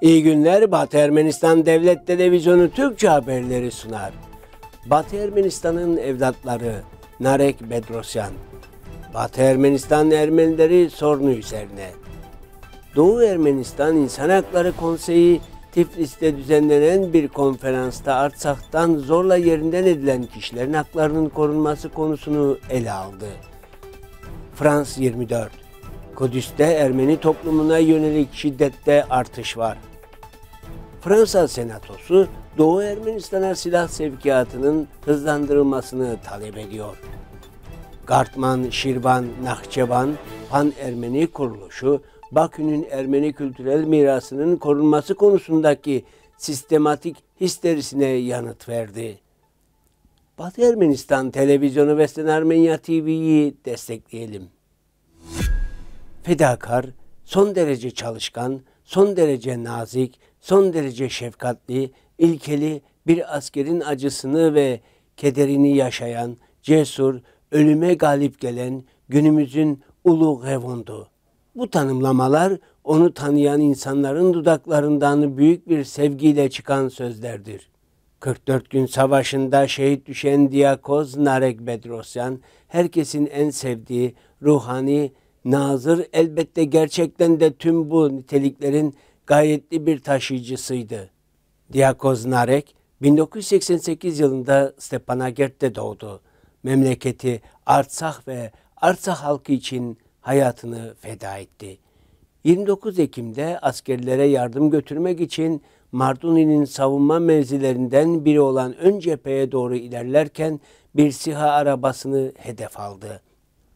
İyi günler Batı Ermenistan Devlet Televizyonu Türkçe haberleri sunar. Batı Ermenistan'ın evlatları Narek Bedrosyan. Batı Ermenistan Ermenileri sorunu üzerine. Doğu Ermenistan İnsan Hakları Konseyi Tiflis'te düzenlenen bir konferansta Artsak'tan zorla yerinden edilen kişilerin haklarının korunması konusunu ele aldı. Frans 24 Kudüs'te Ermeni toplumuna yönelik şiddette artış var. Fransa Senatosu Doğu Ermenistan'a silah sevkiyatının hızlandırılmasını talep ediyor. Gartman, Şirvan, Nahçıvan, Pan Ermeni Kuruluşu, Bakü'nün Ermeni kültürel mirasının korunması konusundaki sistematik histerisine yanıt verdi. Batı Ermenistan Televizyonu ve Sen Armenya TV'yi destekleyelim fedakar, son derece çalışkan, son derece nazik, son derece şefkatli, ilkeli bir askerin acısını ve kederini yaşayan, cesur, ölüme galip gelen günümüzün ulu revondu. Bu tanımlamalar onu tanıyan insanların dudaklarından büyük bir sevgiyle çıkan sözlerdir. 44 gün savaşında şehit düşen Diyakoz Narek Bedrosyan, herkesin en sevdiği, ruhani, nazır elbette gerçekten de tüm bu niteliklerin gayretli bir taşıyıcısıydı. Diyakoz Narek 1988 yılında Stepanakert'te doğdu. Memleketi Artsakh ve Artsakh halkı için hayatını feda etti. 29 Ekim'de askerlere yardım götürmek için Marduni'nin savunma mevzilerinden biri olan ön cepheye doğru ilerlerken bir siha arabasını hedef aldı.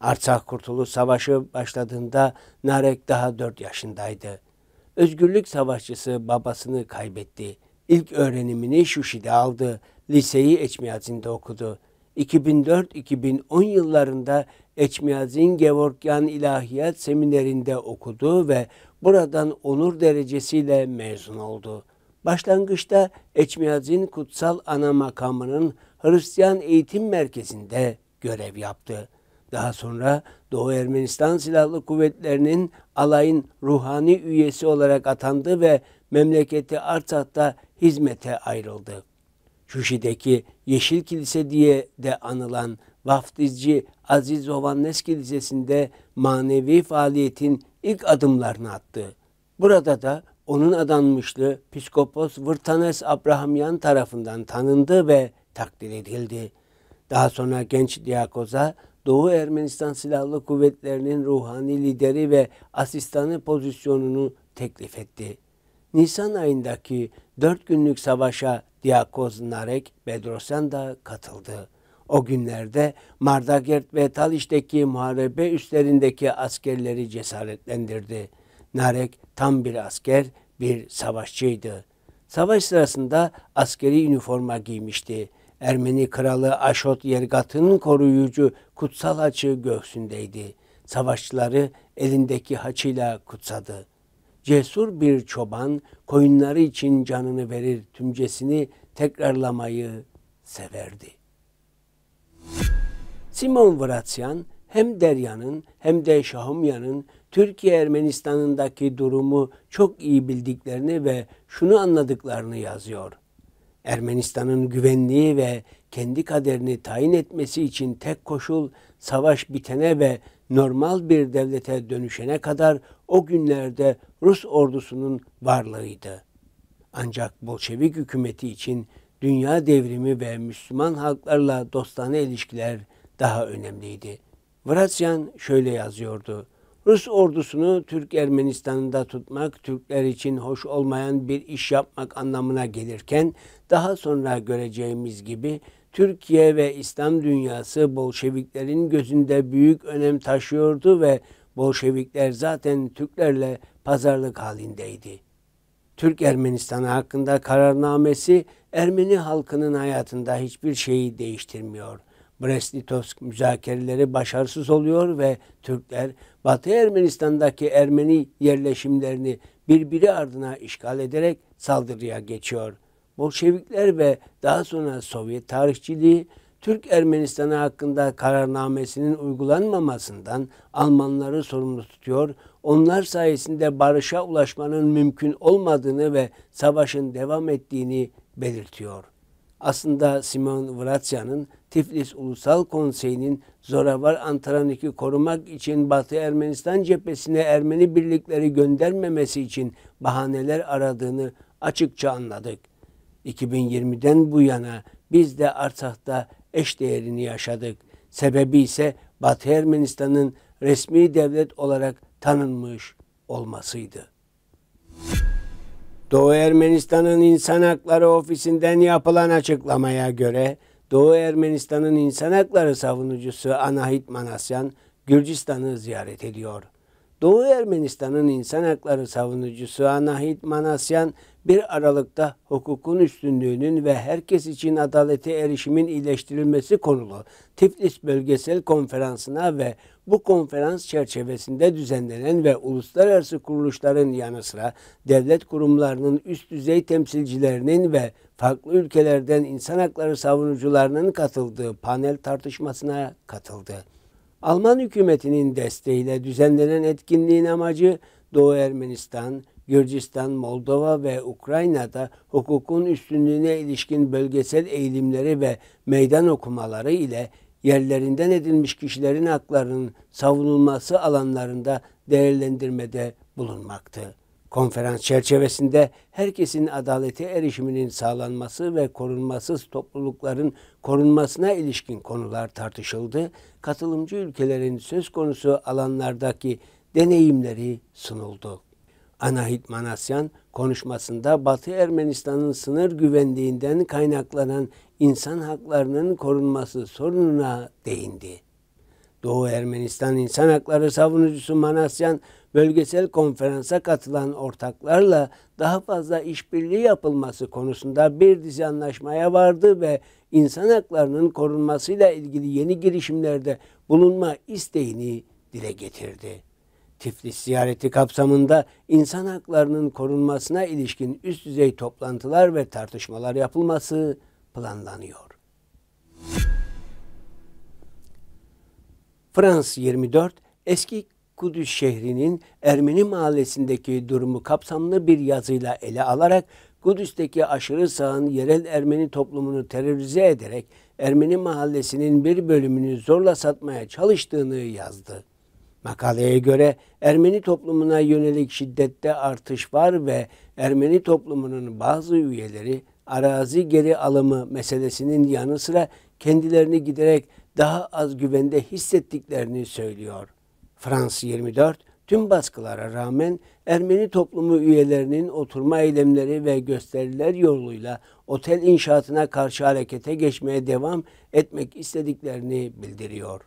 Arçak Kurtuluş Savaşı başladığında Narek daha 4 yaşındaydı. Özgürlük savaşçısı babasını kaybetti. İlk öğrenimini Şuşi'de aldı. Liseyi Eçmiadzin'de okudu. 2004-2010 yıllarında Eçmiadzin Gevorkyan İlahiyat Seminerinde okudu ve buradan onur derecesiyle mezun oldu. Başlangıçta Eçmiadzin Kutsal Ana Makamı'nın Hristiyan Eğitim Merkezi'nde görev yaptı. Daha sonra Doğu Ermenistan Silahlı Kuvvetleri'nin alayın ruhani üyesi olarak atandı ve memleketi Artsakh'ta hizmete ayrıldı. Şuşi'deki Yeşil Kilise diye de anılan vaftizci Aziz Ovannes Kilisesi'nde manevi faaliyetin ilk adımlarını attı. Burada da onun adanmışlığı Piskopos Vırtanes Abrahamyan tarafından tanındı ve takdir edildi. Daha sonra genç diyakoza Doğu Ermenistan Silahlı Kuvvetleri'nin ruhani lideri ve asistanı pozisyonunu teklif etti. Nisan ayındaki 4 günlük savaşa Diakoz Narek Bedrosen da katıldı. O günlerde Mardagert ve Taliş'teki muharebe üstlerindeki askerleri cesaretlendirdi. Narek tam bir asker, bir savaşçıydı. Savaş sırasında askeri üniforma giymişti. Ermeni kralı Aşot Yergat'ın koruyucu kutsal haçı göğsündeydi. Savaşçıları elindeki haçıyla kutsadı. Cesur bir çoban koyunları için canını verir tümcesini tekrarlamayı severdi. Simon Vratsyan hem Derya'nın hem de Şahumya'nın Türkiye Ermenistan'ındaki durumu çok iyi bildiklerini ve şunu anladıklarını yazıyor. Ermenistan'ın güvenliği ve kendi kaderini tayin etmesi için tek koşul savaş bitene ve normal bir devlete dönüşene kadar o günlerde Rus ordusunun varlığıydı. Ancak Bolşevik hükümeti için dünya devrimi ve Müslüman halklarla dostane ilişkiler daha önemliydi. Vrasyan şöyle yazıyordu. Rus ordusunu Türk Ermenistanında tutmak, Türkler için hoş olmayan bir iş yapmak anlamına gelirken, daha sonra göreceğimiz gibi Türkiye ve İslam dünyası Bolşeviklerin gözünde büyük önem taşıyordu ve Bolşevikler zaten Türklerle pazarlık halindeydi. Türk Ermenistanı hakkında kararnamesi Ermeni halkının hayatında hiçbir şeyi değiştirmiyor.'' Brest-Litovsk müzakereleri başarısız oluyor ve Türkler Batı Ermenistan'daki Ermeni yerleşimlerini birbiri ardına işgal ederek saldırıya geçiyor. Bolşevikler ve daha sonra Sovyet tarihçiliği Türk Ermenistan'ı hakkında kararnamesinin uygulanmamasından Almanları sorumlu tutuyor. Onlar sayesinde barışa ulaşmanın mümkün olmadığını ve savaşın devam ettiğini belirtiyor aslında Simon Vratya'nın Tiflis Ulusal Konseyi'nin Zoravar Antaranik'i korumak için Batı Ermenistan cephesine Ermeni birlikleri göndermemesi için bahaneler aradığını açıkça anladık. 2020'den bu yana biz de Artsakh'ta eş değerini yaşadık. Sebebi ise Batı Ermenistan'ın resmi devlet olarak tanınmış olmasıydı. Doğu Ermenistan'ın İnsan Hakları Ofisi'nden yapılan açıklamaya göre Doğu Ermenistan'ın İnsan hakları savunucusu Anahit Manasyan Gürcistan'ı ziyaret ediyor. Doğu Ermenistan'ın İnsan hakları savunucusu Anahit Manasyan bir Aralık'ta hukukun üstünlüğünün ve herkes için adalete erişimin iyileştirilmesi konulu Tiflis Bölgesel Konferansı'na ve bu konferans çerçevesinde düzenlenen ve uluslararası kuruluşların yanı sıra devlet kurumlarının üst düzey temsilcilerinin ve farklı ülkelerden insan hakları savunucularının katıldığı panel tartışmasına katıldı. Alman hükümetinin desteğiyle düzenlenen etkinliğin amacı Doğu Ermenistan, Gürcistan, Moldova ve Ukrayna'da hukukun üstünlüğüne ilişkin bölgesel eğilimleri ve meydan okumaları ile yerlerinden edilmiş kişilerin haklarının savunulması alanlarında değerlendirmede bulunmaktı. Konferans çerçevesinde herkesin adalete erişiminin sağlanması ve korunmasız toplulukların korunmasına ilişkin konular tartışıldı. Katılımcı ülkelerin söz konusu alanlardaki deneyimleri sunuldu. Anahit Manasyan konuşmasında Batı Ermenistan'ın sınır güvenliğinden kaynaklanan insan haklarının korunması sorununa değindi. Doğu Ermenistan İnsan Hakları Savunucusu Manasyan, bölgesel konferansa katılan ortaklarla daha fazla işbirliği yapılması konusunda bir dizi anlaşmaya vardı ve insan haklarının korunmasıyla ilgili yeni girişimlerde bulunma isteğini dile getirdi. Tiflis ziyareti kapsamında insan haklarının korunmasına ilişkin üst düzey toplantılar ve tartışmalar yapılması planlanıyor. Frans 24 eski Kudüs şehrinin Ermeni mahallesindeki durumu kapsamlı bir yazıyla ele alarak Kudüs'teki aşırı sağın yerel Ermeni toplumunu terörize ederek Ermeni mahallesinin bir bölümünü zorla satmaya çalıştığını yazdı. Makaleye göre Ermeni toplumuna yönelik şiddette artış var ve Ermeni toplumunun bazı üyeleri arazi geri alımı meselesinin yanı sıra kendilerini giderek daha az güvende hissettiklerini söylüyor. Fransız 24 tüm baskılara rağmen Ermeni toplumu üyelerinin oturma eylemleri ve gösteriler yoluyla otel inşaatına karşı harekete geçmeye devam etmek istediklerini bildiriyor.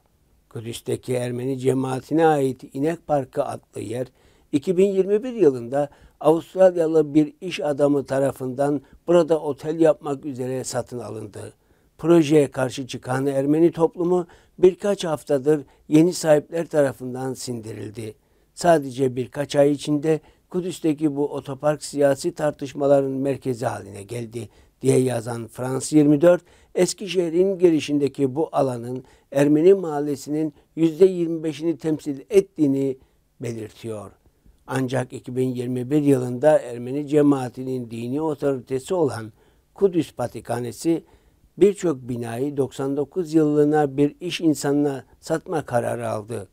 Kudüs'teki Ermeni cemaatine ait İnek Parkı adlı yer 2021 yılında Avustralyalı bir iş adamı tarafından burada otel yapmak üzere satın alındı. Projeye karşı çıkan Ermeni toplumu birkaç haftadır yeni sahipler tarafından sindirildi. Sadece birkaç ay içinde Kudüs'teki bu otopark siyasi tartışmaların merkezi haline geldi diye yazan Frans 24, Eskişehir'in girişindeki bu alanın Ermeni mahallesinin %25'ini temsil ettiğini belirtiyor. Ancak 2021 yılında Ermeni cemaatinin dini otoritesi olan Kudüs Patrikhanesi birçok binayı 99 yıllığına bir iş insanına satma kararı aldı.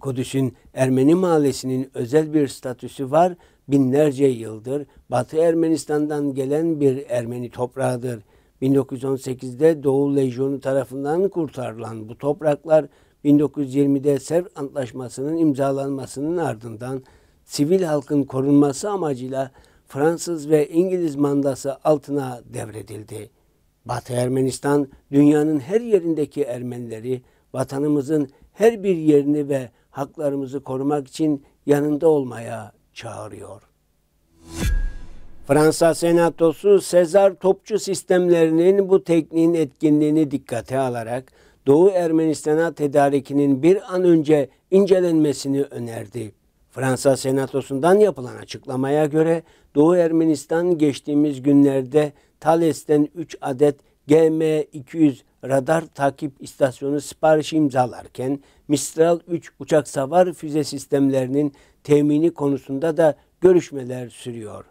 Kudüs'ün Ermeni mahallesinin özel bir statüsü var binlerce yıldır Batı Ermenistan'dan gelen bir Ermeni toprağıdır. 1918'de Doğu Lejyonu tarafından kurtarılan bu topraklar 1920'de Serv Antlaşması'nın imzalanmasının ardından sivil halkın korunması amacıyla Fransız ve İngiliz mandası altına devredildi. Batı Ermenistan dünyanın her yerindeki Ermenileri vatanımızın her bir yerini ve haklarımızı korumak için yanında olmaya çağırıyor. Fransa Senatosu Sezar topçu sistemlerinin bu tekniğin etkinliğini dikkate alarak Doğu Ermenistan'a tedarikinin bir an önce incelenmesini önerdi. Fransa Senatosu'ndan yapılan açıklamaya göre Doğu Ermenistan geçtiğimiz günlerde Thales'ten 3 adet GM-200 radar takip istasyonu siparişi imzalarken Mistral 3 uçak savar füze sistemlerinin temini konusunda da görüşmeler sürüyor.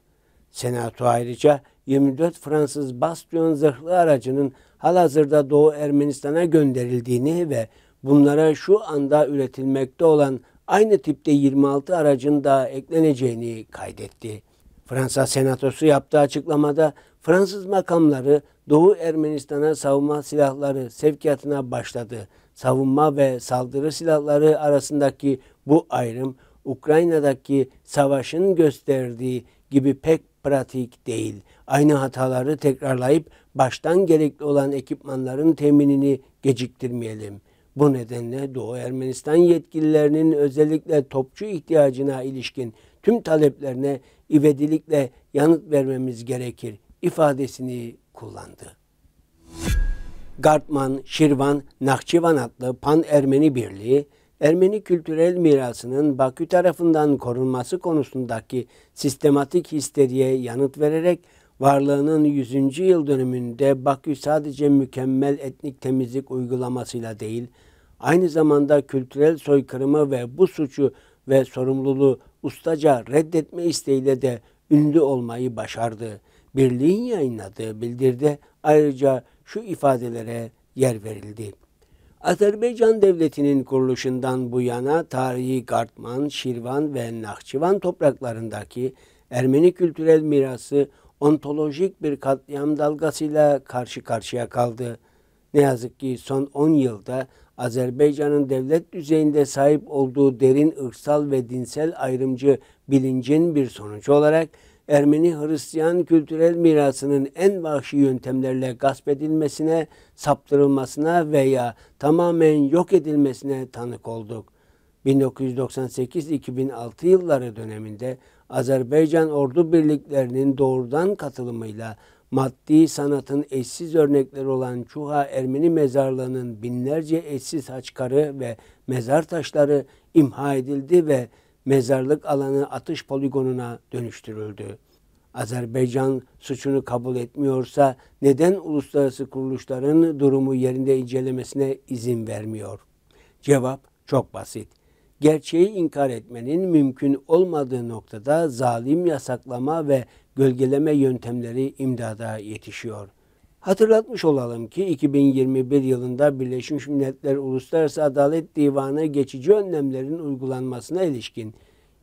Senato ayrıca 24 Fransız Bastion zırhlı aracının halihazırda Doğu Ermenistan'a gönderildiğini ve bunlara şu anda üretilmekte olan aynı tipte 26 aracın da ekleneceğini kaydetti. Fransa Senatosu yaptığı açıklamada Fransız makamları Doğu Ermenistan'a savunma silahları sevkiyatına başladı savunma ve saldırı silahları arasındaki bu ayrım Ukrayna'daki savaşın gösterdiği gibi pek pratik değil. Aynı hataları tekrarlayıp baştan gerekli olan ekipmanların teminini geciktirmeyelim. Bu nedenle Doğu Ermenistan yetkililerinin özellikle topçu ihtiyacına ilişkin tüm taleplerine ivedilikle yanıt vermemiz gerekir ifadesini kullandı. Gartman, Şirvan, Nakçıvan adlı Pan-Ermeni Birliği, Ermeni kültürel mirasının Bakü tarafından korunması konusundaki sistematik histeriye yanıt vererek varlığının 100. yıl dönümünde Bakü sadece mükemmel etnik temizlik uygulamasıyla değil, aynı zamanda kültürel soykırımı ve bu suçu ve sorumluluğu ustaca reddetme isteğiyle de ünlü olmayı başardı. Birliğin yayınladığı bildirde ayrıca şu ifadelere yer verildi. Azerbaycan Devleti'nin kuruluşundan bu yana tarihi Gartman, Şirvan ve Nahçıvan topraklarındaki Ermeni kültürel mirası ontolojik bir katliam dalgasıyla karşı karşıya kaldı. Ne yazık ki son 10 yılda Azerbaycan'ın devlet düzeyinde sahip olduğu derin ırksal ve dinsel ayrımcı bilincin bir sonucu olarak Ermeni Hristiyan kültürel mirasının en vahşi yöntemlerle gasp edilmesine, saptırılmasına veya tamamen yok edilmesine tanık olduk. 1998-2006 yılları döneminde Azerbaycan ordu birliklerinin doğrudan katılımıyla maddi sanatın eşsiz örnekleri olan Çuha Ermeni mezarlığının binlerce eşsiz haçkarı ve mezar taşları imha edildi ve mezarlık alanı atış poligonuna dönüştürüldü. Azerbaycan suçunu kabul etmiyorsa neden uluslararası kuruluşların durumu yerinde incelemesine izin vermiyor? Cevap çok basit. Gerçeği inkar etmenin mümkün olmadığı noktada zalim yasaklama ve gölgeleme yöntemleri imdada yetişiyor.'' Hatırlatmış olalım ki 2021 yılında Birleşmiş Milletler Uluslararası Adalet Divanı geçici önlemlerin uygulanmasına ilişkin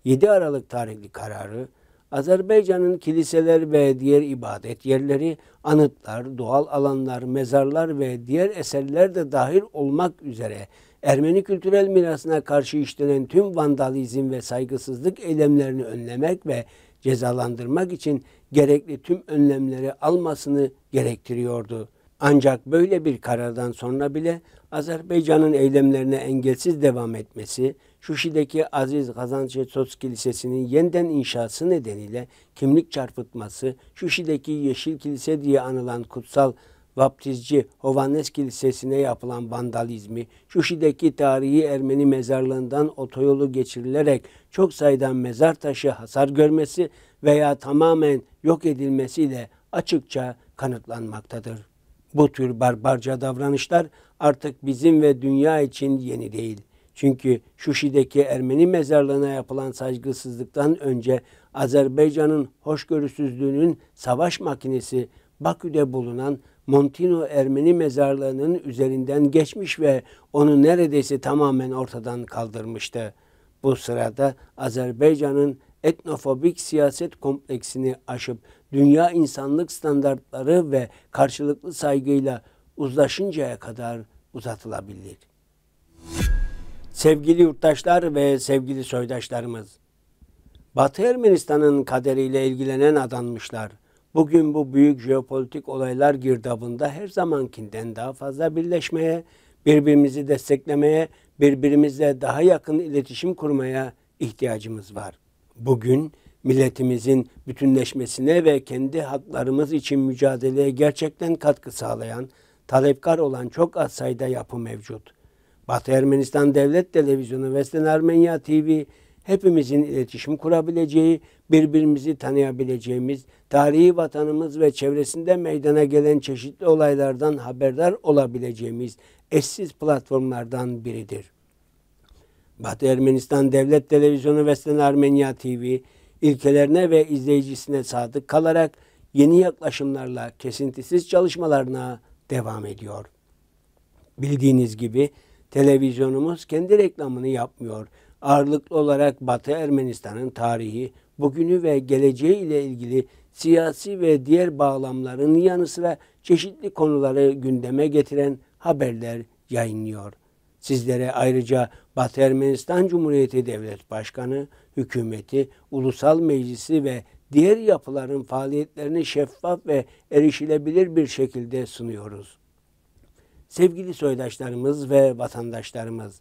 7 Aralık tarihli kararı, Azerbaycan'ın kiliseler ve diğer ibadet yerleri, anıtlar, doğal alanlar, mezarlar ve diğer eserler de dahil olmak üzere Ermeni kültürel mirasına karşı işlenen tüm vandalizm ve saygısızlık eylemlerini önlemek ve cezalandırmak için gerekli tüm önlemleri almasını gerektiriyordu. Ancak böyle bir karardan sonra bile Azerbaycan'ın eylemlerine engelsiz devam etmesi, Şuşi'deki Aziz Kazançetotski Kilisesinin yeniden inşası nedeniyle kimlik çarpıtması, Şuşi'deki Yeşil Kilise diye anılan kutsal Vaptizci Hovannes Kilisesi'ne yapılan vandalizmi, Şuşi'deki tarihi Ermeni mezarlığından otoyolu geçirilerek çok sayıda mezar taşı hasar görmesi veya tamamen yok edilmesiyle açıkça kanıtlanmaktadır. Bu tür barbarca davranışlar artık bizim ve dünya için yeni değil. Çünkü Şuşi'deki Ermeni mezarlığına yapılan saygısızlıktan önce Azerbaycan'ın hoşgörüsüzlüğünün savaş makinesi Bakü'de bulunan Montino Ermeni mezarlığının üzerinden geçmiş ve onu neredeyse tamamen ortadan kaldırmıştı. Bu sırada Azerbaycan'ın etnofobik siyaset kompleksini aşıp dünya insanlık standartları ve karşılıklı saygıyla uzlaşıncaya kadar uzatılabilir. Sevgili yurttaşlar ve sevgili soydaşlarımız, Batı Ermenistan'ın kaderiyle ilgilenen adanmışlar. Bugün bu büyük jeopolitik olaylar girdabında her zamankinden daha fazla birleşmeye, birbirimizi desteklemeye, birbirimizle daha yakın iletişim kurmaya ihtiyacımız var. Bugün milletimizin bütünleşmesine ve kendi haklarımız için mücadeleye gerçekten katkı sağlayan, talepkar olan çok az sayıda yapı mevcut. Batı Ermenistan Devlet Televizyonu, Western Armenia TV, hepimizin iletişim kurabileceği, birbirimizi tanıyabileceğimiz, tarihi vatanımız ve çevresinde meydana gelen çeşitli olaylardan haberdar olabileceğimiz eşsiz platformlardan biridir. Batı Ermenistan Devlet Televizyonu ve Sen Armenya TV ilkelerine ve izleyicisine sadık kalarak yeni yaklaşımlarla kesintisiz çalışmalarına devam ediyor. Bildiğiniz gibi televizyonumuz kendi reklamını yapmıyor ağırlıklı olarak Batı Ermenistan'ın tarihi, bugünü ve geleceği ile ilgili siyasi ve diğer bağlamların yanı sıra çeşitli konuları gündeme getiren haberler yayınlıyor. Sizlere ayrıca Batı Ermenistan Cumhuriyeti Devlet Başkanı, hükümeti, ulusal meclisi ve diğer yapıların faaliyetlerini şeffaf ve erişilebilir bir şekilde sunuyoruz. Sevgili soydaşlarımız ve vatandaşlarımız,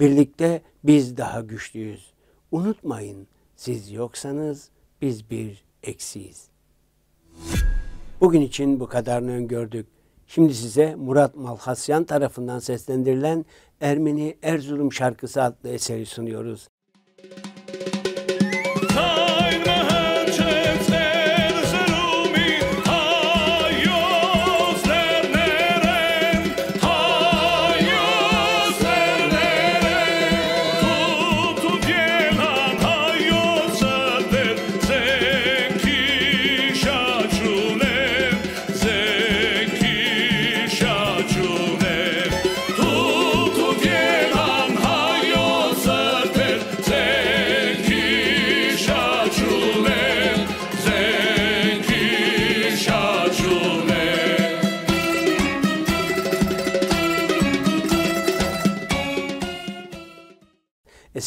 Birlikte biz daha güçlüyüz. Unutmayın siz yoksanız biz bir eksiyiz. Bugün için bu kadarını öngördük. Şimdi size Murat Malhasyan tarafından seslendirilen Ermeni Erzurum şarkısı adlı eseri sunuyoruz.